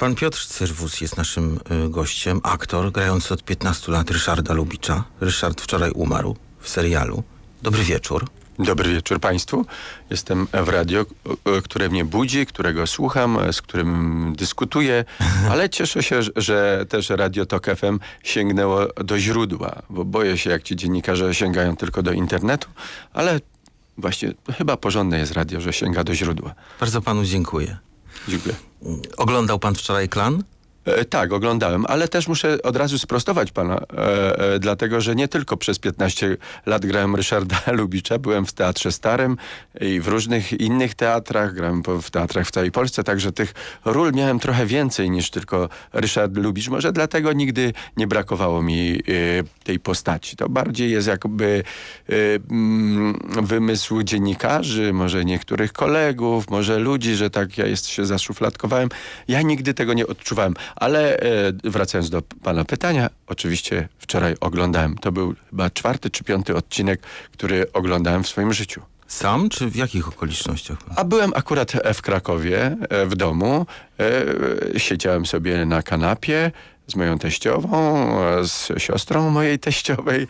Pan Piotr Cyrwus jest naszym y, gościem, aktor grający od 15 lat Ryszarda Lubicza. Ryszard wczoraj umarł w serialu. Dobry wieczór. Dobry wieczór Państwu. Jestem w radio, y, y, które mnie budzi, którego słucham, z którym dyskutuję, ale cieszę się, że też Radio Tok FM sięgnęło do źródła, bo boję się, jak ci dziennikarze sięgają tylko do internetu, ale właśnie chyba porządne jest radio, że sięga do źródła. Bardzo Panu dziękuję. Dziękuję. Oglądał pan wczoraj Klan? E, tak, oglądałem, ale też muszę od razu sprostować pana, e, e, dlatego że nie tylko przez 15 lat grałem Ryszarda Lubicza, byłem w Teatrze Starym i w różnych innych teatrach, grałem w teatrach w całej Polsce, także tych ról miałem trochę więcej niż tylko Ryszard Lubicz, może dlatego nigdy nie brakowało mi e, tej postaci. To bardziej jest jakby e, m, mm, wymysł dziennikarzy, może niektórych kolegów, może ludzi, że tak ja jest, się zaszufladkowałem. Ja nigdy tego nie odczuwałem. Ale e, wracając do pana pytania, oczywiście wczoraj oglądałem, to był chyba czwarty czy piąty odcinek, który oglądałem w swoim życiu. Sam czy w jakich okolicznościach? A byłem akurat w Krakowie, e, w domu. E, siedziałem sobie na kanapie z moją teściową, z siostrą mojej teściowej,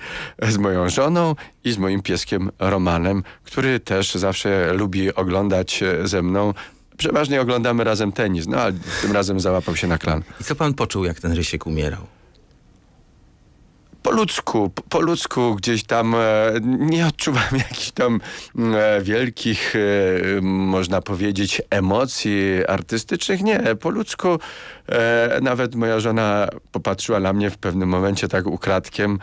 z moją żoną i z moim pieskiem Romanem, który też zawsze lubi oglądać ze mną przeważnie oglądamy razem tenis, no ale tym razem załapał się na klan. I co pan poczuł, jak ten Rysiek umierał? po ludzku, po ludzku gdzieś tam e, nie odczuwam jakichś tam mm, e, wielkich, e, można powiedzieć, emocji artystycznych. Nie, po ludzku nawet moja żona popatrzyła na mnie w pewnym momencie tak ukradkiem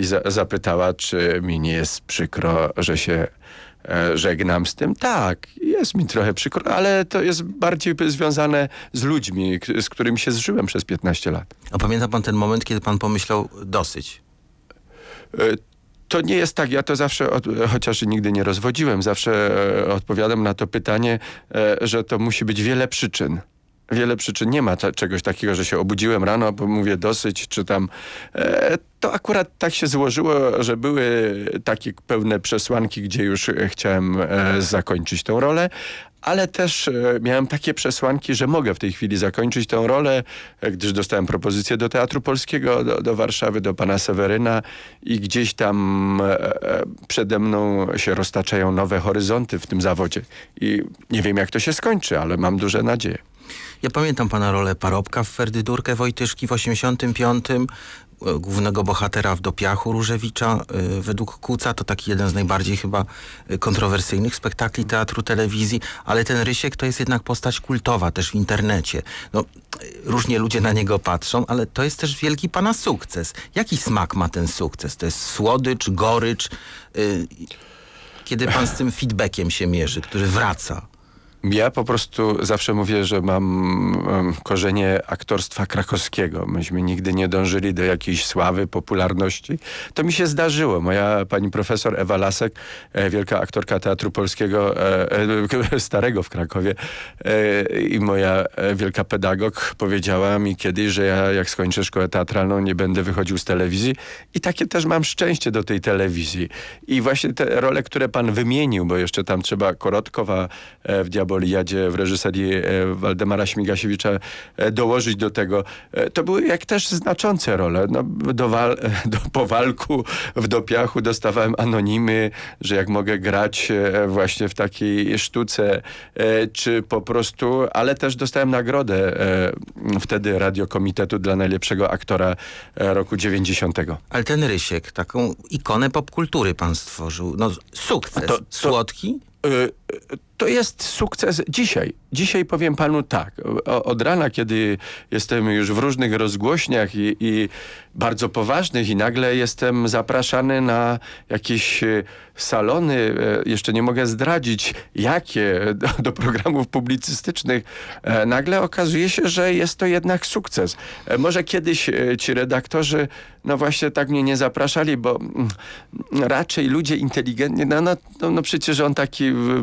i zapytała, czy mi nie jest przykro, że się E, żegnam z tym. Tak, jest mi trochę przykro, ale to jest bardziej związane z ludźmi, z którymi się zżyłem przez 15 lat. A pamięta pan ten moment, kiedy pan pomyślał dosyć? E, to nie jest tak, ja to zawsze, chociaż nigdy nie rozwodziłem, zawsze e, odpowiadam na to pytanie, że to musi być wiele przyczyn wiele przyczyn. Nie ma czegoś takiego, że się obudziłem rano, bo mówię dosyć, czy tam... E, to akurat tak się złożyło, że były takie pewne przesłanki, gdzie już chciałem e, zakończyć tą rolę, ale też e, miałem takie przesłanki, że mogę w tej chwili zakończyć tę rolę, e, gdyż dostałem propozycję do Teatru Polskiego, do, do, Warszawy, do pana Seweryna i gdzieś tam e, przede mną się roztaczają nowe horyzonty w tym zawodzie. I nie wiem, jak to się skończy, ale mam duże nadzieje. Ja pamiętam pana rolę Parobka w Ferdydurkę Wojtyszki w 85, e, głównego bohatera w Dopiachu Różewicza. E, według Kuca to taki jeden z najbardziej chyba e, kontrowersyjnych spektakli teatru, telewizji, ale ten Rysiek to jest jednak postać kultowa też w internecie. No, różnie ludzie na niego patrzą, ale to jest też wielki pana sukces. Jaki smak ma ten sukces? To jest słodycz, gorycz? Kiedy pan z tym feedbackiem się mierzy, który wraca? Ja po prostu zawsze mówię, że mam korzenie aktorstwa krakowskiego. Myśmy nigdy nie dążyli do jakiejś sławy, popularności. To mi się zdarzyło. Moja pani profesor Ewa Lasek, e, wielka aktorka Teatru Polskiego e, e, Starego w Krakowie i moja wielka pedagog powiedziała mi kiedyś, że ja jak skończę szkołę teatralną nie będę wychodził z telewizji i takie też mam szczęście do tej telewizji. I właśnie te role, które pan wymienił, bo jeszcze tam trzeba Korotkowa w Diabolu, Boliadzie w reżyserii e, Waldemara Śmigasiewicza e, dołożyć do tego. E, to były jak też znaczące role. No, do, wal, do, po walku w dopiachu dostawałem anonimy, że jak mogę grać właśnie w takiej sztuce, czy po prostu, ale też dostałem nagrodę wtedy Radio Komitetu dla najlepszego aktora roku 90. Ale ten Rysiek, taką ikonę popkultury pan stworzył. No, sukces. To, to... Słodki? Y, y, to jest sukces dzisiaj. Dzisiaj powiem panu tak. Od rana, kiedy jestem już w różnych rozgłośniach i, i bardzo poważnych i nagle jestem zapraszany na jakieś y, salony, e, jeszcze nie mogę zdradzić jakie do, do programów publicystycznych, e, nagle okazuje się, że jest to jednak sukces. E, może kiedyś ci redaktorzy no właśnie tak mnie nie zapraszali, bo mm, raczej ludzie inteligentni, no, no, no, no przecież on taki e, no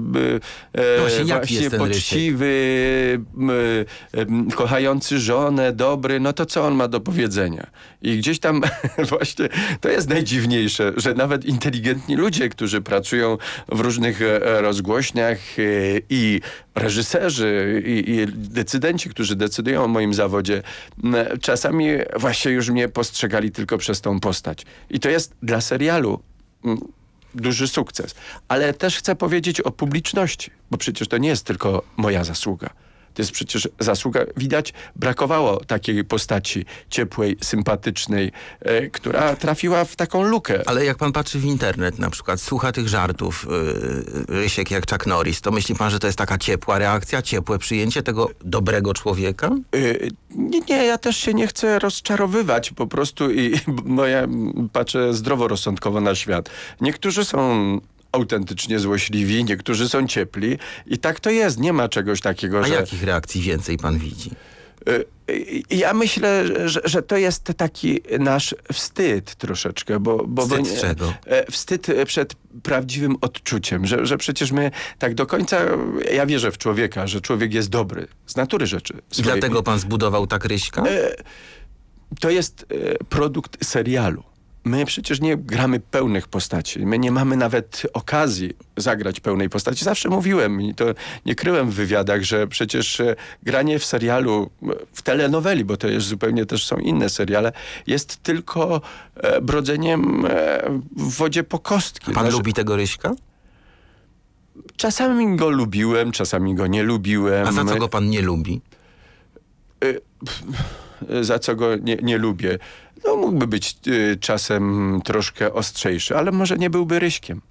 właśnie, właśnie poczciwy, e, kochający żonę, dobry, no to co on ma do powiedzenia? I gdzieś tam właśnie to jest najdziwniejsze, że nawet inteligentni ludzie, którzy którzy pracują w różnych e, e, rozgłośniach e, i reżyserzy i, i decydenci, którzy decydują o moim zawodzie, czasami właśnie już mnie postrzegali tylko przez tą postać. I to jest dla serialu duży sukces. Ale też chcę powiedzieć o publiczności, bo przecież to nie jest tylko moja zasługa. To jest przecież zasługa. Widać, brakowało takiej postaci ciepłej, sympatycznej, e, która trafiła w taką lukę. Ale jak pan patrzy w internet na przykład, słucha tych żartów yy, Rysiek jak Chuck Norris, to myśli pan, że to jest taka ciepła reakcja, ciepłe przyjęcie tego dobrego człowieka? E, nie, nie, ja też się nie chcę rozczarowywać po prostu i no ja patrzę zdroworozsądkowo na świat. Niektórzy są autentycznie złośliwi, niektórzy są ciepli i tak to jest. Nie ma czegoś takiego, A że... jakich reakcji więcej pan widzi? Y, y, ja myślę, że, że, to jest taki nasz wstyd troszeczkę. Bo, bo wstyd nie, czego? E, wstyd e, przed prawdziwym odczuciem, że, że przecież my tak do końca, ja wierzę w człowieka, że człowiek jest dobry z natury rzeczy. I dlatego pan zbudował tak Ryśka? E, to jest produkt serialu my przecież nie gramy pełnych postaci. My nie mamy nawet okazji zagrać pełnej postaci. Zawsze mówiłem i to nie kryłem w wywiadach, że przecież e, granie w serialu, w telenoweli, bo to jest zupełnie też są inne seriale, jest tylko e, brodzeniem e, w wodzie po kostki. Pan znaczy, lubi tego Ryśka? Czasami go lubiłem, czasami go nie lubiłem. A za co go pan nie lubi? Y Y, za co go nie, nie lubię, no mógłby być y, czasem troszkę ostrzejszy, ale może nie byłby ryśkiem.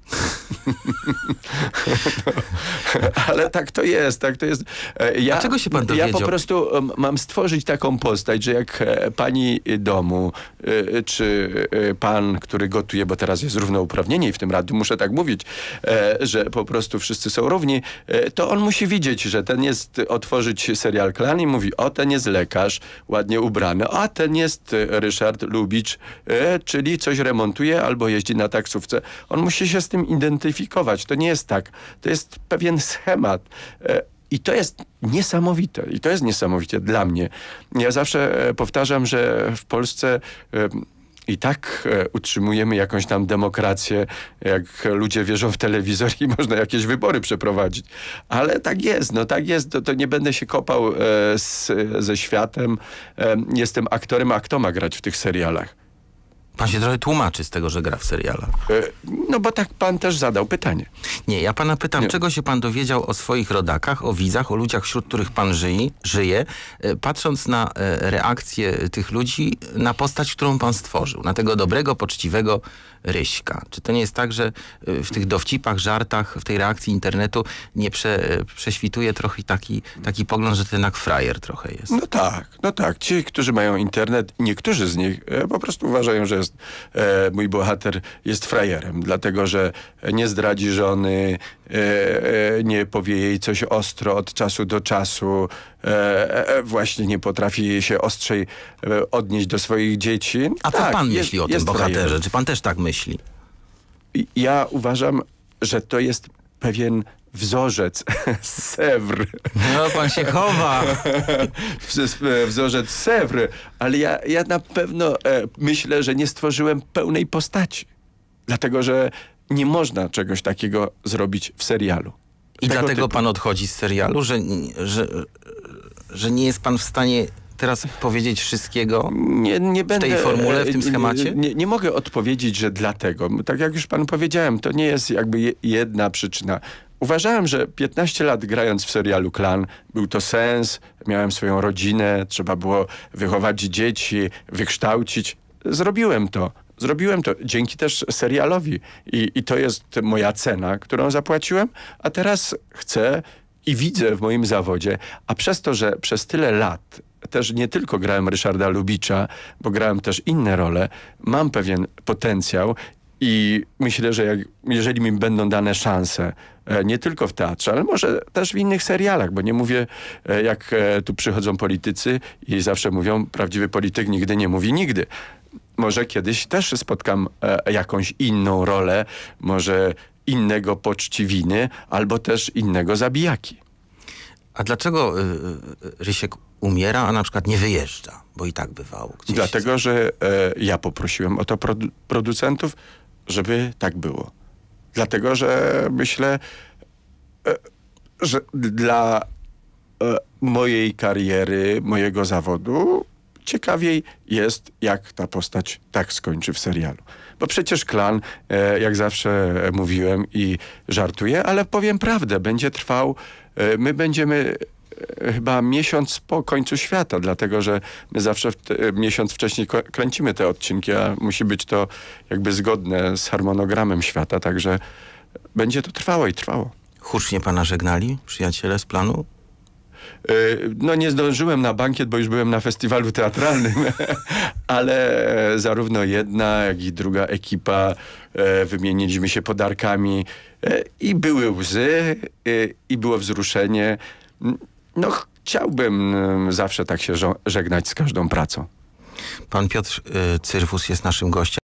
ale tak to jest, tak to jest. E, ja, A czego się pan dowiedział? Ja po prostu mam stworzyć taką postać, że jak e, pani domu, e, czy pan, który gotuje, bo teraz jest równouprawnienie i w tym radiu muszę tak mówić, że po prostu wszyscy są równi, to on musi widzieć, że ten jest, otworzyć serial Klan i mówi, o ten jest lekarz, ładnie ubrany, a ten jest Ryszard Lubicz, czyli coś remontuje albo jeździ na taksówce. On musi się z tym identyfikować zidentyfikować. To nie jest tak. To jest pewien schemat. E, I to jest niesamowite. I to jest niesamowicie dla mnie. Ja zawsze e, powtarzam, że w Polsce e, i tak utrzymujemy jakąś tam demokrację, jak ludzie wierzą w telewizor i można jakieś wybory przeprowadzić. Ale tak jest, no tak jest, to, to nie będę się kopał z, ze światem. Jestem aktorem, a kto ma grać w tych serialach? Pan się trochę tłumaczy z tego, że gra w serialach. E, no bo tak pan też zadał pytanie. Nie, ja pana pytam, Nie. czego się pan dowiedział o swoich rodakach, o widzach, o ludziach, wśród których pan żyje, żyje patrząc na e, reakcję tych ludzi, na postać, którą pan stworzył, na tego dobrego, poczciwego Ryśka. Czy to nie jest tak, że e, w tych dowcipach, żartach, w tej reakcji internetu nie prze, prześwituje trochę taki, taki pogląd, że ten jednak frajer trochę jest? No tak, no tak. Ci, którzy mają internet, niektórzy z nich po prostu uważają, że jest e, mój bohater jest frajerem, dlatego że nie zdradzi żony, e, e nie powie jej coś ostro od czasu do czasu, e, e, e właśnie nie potrafi się ostrzej odnieść do swoich dzieci. A co tak, pan jest, myśli o tym bohaterze? Frajerem. Czy pan też tak myśli? Ja uważam, że to jest pewien wzorzec z Sewr. No, pan się chowa. wzorzec Sewr, ale ja, ja na pewno e, myślę, że nie stworzyłem pełnej postaci. Dlatego, że nie można czegoś takiego zrobić w serialu. I Tego dlatego typu. pan odchodzi z serialu, że, że, że nie jest pan w stanie teraz powiedzieć wszystkiego nie, nie w tej e, formule, w tym schemacie? Nie, nie, mogę odpowiedzieć, że dlatego. Tak jak już pan powiedziałem, to nie jest jakby jedna przyczyna. Uważałem, że 15 lat grając w serialu Klan był to sens, miałem swoją rodzinę, trzeba było wychować dzieci, wykształcić. Zrobiłem to. Zrobiłem to dzięki też serialowi I, i to jest moja cena, którą zapłaciłem, a teraz chcę i widzę w moim zawodzie, a przez to, że przez tyle lat też nie tylko grałem Ryszarda Lubicza, bo grałem też inne role. Mam pewien potencjał i myślę, że jak, jeżeli mi będą dane szanse, e, nie tylko w teatrze, ale może też w innych serialach, bo nie mówię, e, jak e, tu przychodzą politycy i zawsze mówią, prawdziwy polityk nigdy nie mówi nigdy. Może kiedyś też spotkam jakąś inną rolę, może innego poczciwiny, albo też innego zabijaki. A dlaczego, Rysiek, umiera, a na przykład nie wyjeżdża, bo i tak bywało. Dlatego, że e, ja poprosiłem o to produ producentów, żeby tak było. Dlatego, że myślę, e, że dla e, mojej kariery, mojego zawodu ciekawiej jest, jak ta postać tak skończy w serialu. Bo przecież klan, e, jak zawsze mówiłem i żartuję, ale powiem prawdę, będzie trwał. E, my będziemy chyba miesiąc po końcu świata, dlatego że my zawsze e, miesiąc wcześniej kręcimy te odcinki, a musi być to jakby zgodne z harmonogramem świata, także będzie to trwało i trwało. Hucznie pana żegnali przyjaciele z planu? E, no nie zdążyłem na bankiet, bo już byłem na festiwalu teatralnym, ale zarówno jedna, jak i druga ekipa e, wymieniliśmy się podarkami i były łzy, i było wzruszenie. No chciałbym zawsze tak się żegnać z każdą pracą. Pan Piotr y, Cyrwus jest naszym gościem.